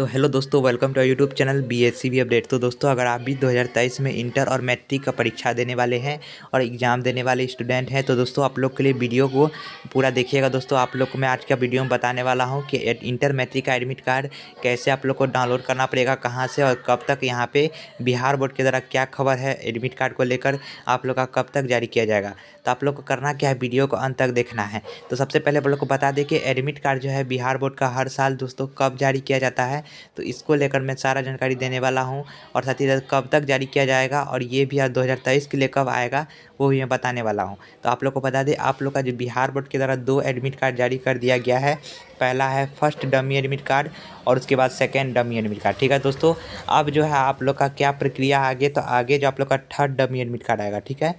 तो हेलो दोस्तों welcome to YouTube channel B S C update तो दोस्तों अगर आप भी 2023 में इंटर और मैट्रिक का परीक्षा देने वाले हैं और एग्ज़ाम देने वाले स्टूडेंट हैं तो दोस्तों आप लोग के लिए वीडियो को पूरा देखिएगा दोस्तों आप लोग को मैं आज का वीडियो में बताने वाला हूँ कि इंटर मैट्रिक का एडमिट कार्ड कैसे आप लोग को डाउनलोड करना पड़ेगा कहाँ से और कब तक यहाँ पर बिहार बोर्ड के द्वारा क्या खबर है एडमिट कार्ड को लेकर आप लोग का कब तक जारी किया जाएगा तो आप लोग को करना क्या है वीडियो को अंत तक देखना है तो सबसे पहले आप लोग को बता दें कि एडमिट कार्ड जो है बिहार बोर्ड का हर साल दोस्तों कब जारी किया जाता है तो इसको लेकर मैं सारा जानकारी देने वाला हूँ और साथ ही साथ कब तक जारी किया जाएगा और ये भी दो हज़ार तेईस के लिए कब आएगा वो भी मैं बताने वाला हूँ तो आप लोग को बता दें आप लोग का जो बिहार बोर्ड के द्वारा दो एडमिट कार्ड जारी कर दिया गया है पहला है फर्स्ट डमी एडमिट कार्ड और उसके बाद सेकेंड डमी एडमिट कार्ड ठीक है दोस्तों अब जो है आप लोग का क्या प्रक्रिया आगे तो आगे जो आप लोग का थर्ड डमी एडमिट कार्ड आएगा ठीक है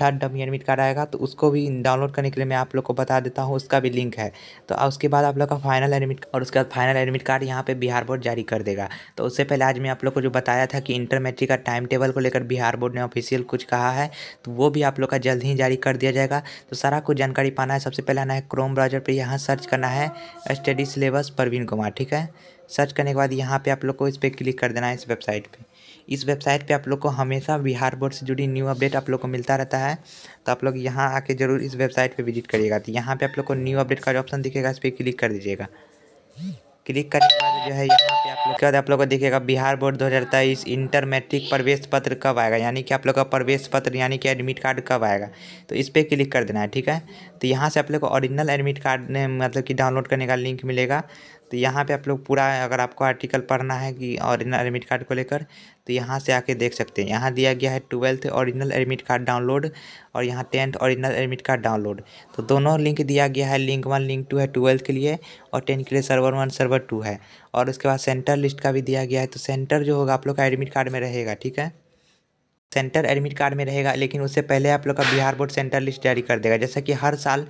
थर्ड डमी एडमिट कार्ड आएगा तो उसको भी डाउनलोड करने के लिए मैं आप लोग को बता देता हूँ उसका भी लिंक है तो उसके बाद आप लोग का फाइनल एडमिट और उसके बाद फाइनल एडमिट कार्ड यहाँ पे बिहार बोर्ड जारी कर देगा तो उससे पहले आज मैं आप लोग को जो बताया था कि इंटर मैट्रिक का टाइम टेबल को लेकर बिहार बोर्ड ने ऑफिशियल कुछ कहा है तो वो भी आप लोग का जल्द ही जारी कर दिया जाएगा तो सारा कुछ जानकारी पाना है सबसे पहले आना है क्रोम ब्राउजर पर यहाँ सर्च करना है स्टडी सिलेबस प्रवीण कुमार ठीक है सर्च करने के बाद यहाँ पे आप लोग को इस पर क्लिक कर देना है इस वेबसाइट पे इस वेबसाइट पे आप लोग को हमेशा बिहार बोर्ड से जुड़ी न्यू अपडेट आप लोग को मिलता रहता है तो आप लोग यहाँ आके जरूर इस वेबसाइट पे विजिट करिएगा तो यहाँ पे आप लोग को न्यू अपडेट का जो ऑप्शन दिखेगा इस पर क्लिक कर दीजिएगा क्लिक करने के बाद जो है आप लोग के बाद आप लोग को देखिएगा बिहार बोर्ड 2023 इंटर मैट्रिक प्रवेश पत्र कब आएगा यानी कि आप लोग का प्रवेश पत्र यानी कि एडमिट कार्ड कब आएगा तो इस पर क्लिक कर देना है ठीक है तो यहाँ से आप लोग को ओरिजिनल एडमिट कार्ड मतलब कि डाउनलोड करने का लिंक मिलेगा तो यहाँ पे आप लोग पूरा अगर आपको आर्टिकल पढ़ना है कि ऑरिजिनल एडमिट कार्ड को लेकर तो यहाँ से आके देख सकते हैं यहाँ दिया गया है twelfth original admit card download और यहाँ tenth original admit card download तो दोनों लिंक दिया गया है लिंक वन लिंक टू है ट्वेल्थ के लिए और टेंथ के लिए सर्वर वन सर्वर टू है और उसके बाद सेंटर लिस्ट का भी दिया गया है तो सेंटर जो होगा आप लोग का एडमिट कार्ड में रहेगा ठीक है सेंटर एडमिट कार्ड में रहेगा लेकिन उससे पहले आप लोग का बिहार बोर्ड सेंटर लिस्ट जारी कर देगा जैसा कि हर साल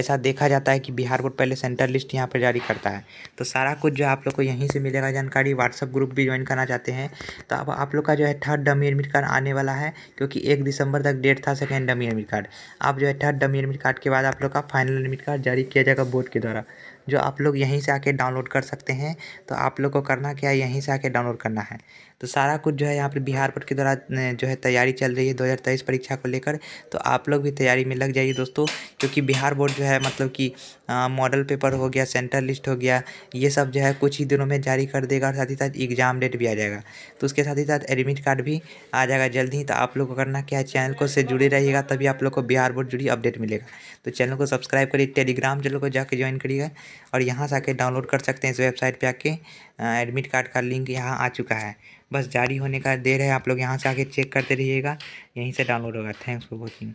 ऐसा देखा जाता है कि बिहार बोर्ड पहले सेंटर लिस्ट यहाँ पर जारी करता है तो सारा कुछ जो आप लोग को यहीं से मिलेगा जानकारी व्हाट्सअप ग्रुप भी ज्वाइन करना चाहते हैं तो अब आप लोग का जो है थर्ड डमी एडमिट कार्ड आने वाला है क्योंकि एक दिसंबर तक डेट था सेकेंड डमी एडमिट कार्ड अब जो है थर्ड डमी एडमिट कार्ड के बाद आप लोग का फाइनल एडमिट कार्ड जारी किया जाएगा बोर्ड के द्वारा जो आप लोग यहीं से आके डाउनलोड कर सकते हैं तो आप लोग को करना क्या है यहीं से आके डाउनलोड करना है तो सारा कुछ जो है यहाँ पर बिहार बोर्ड के द्वारा जो है तैयारी चल रही है दो परीक्षा को लेकर तो आप लोग भी तैयारी में लग जाइए दोस्तों क्योंकि बिहार बोर्ड जो है मतलब कि मॉडल पेपर हो गया सेंटर लिस्ट हो गया ये सब जो है कुछ ही दिनों में जारी कर देगा और साथ ही साथ एग्ज़ाम डेट भी आ जाएगा तो उसके साथ ही साथ एडमिट कार्ड भी आ जाएगा जल्दी ही तो आप लोग को करना क्या है चैनल को से जुड़े रहिएगा तभी आप लोग को बिहार बोर्ड जुड़ी अपडेट मिलेगा तो चैनल को सब्सक्राइब करिए टेलीग्राम चैनल को जाकर ज्वाइन करिएगा और यहाँ से आके डाउनलोड कर सकते हैं इस वेबसाइट पे आके एडमिट कार्ड का लिंक यहाँ आ चुका है बस जारी होने का देर है आप लोग यहाँ से आके चेक करते रहिएगा यहीं से डाउनलोड होगा थैंक्स फॉर वॉचिंग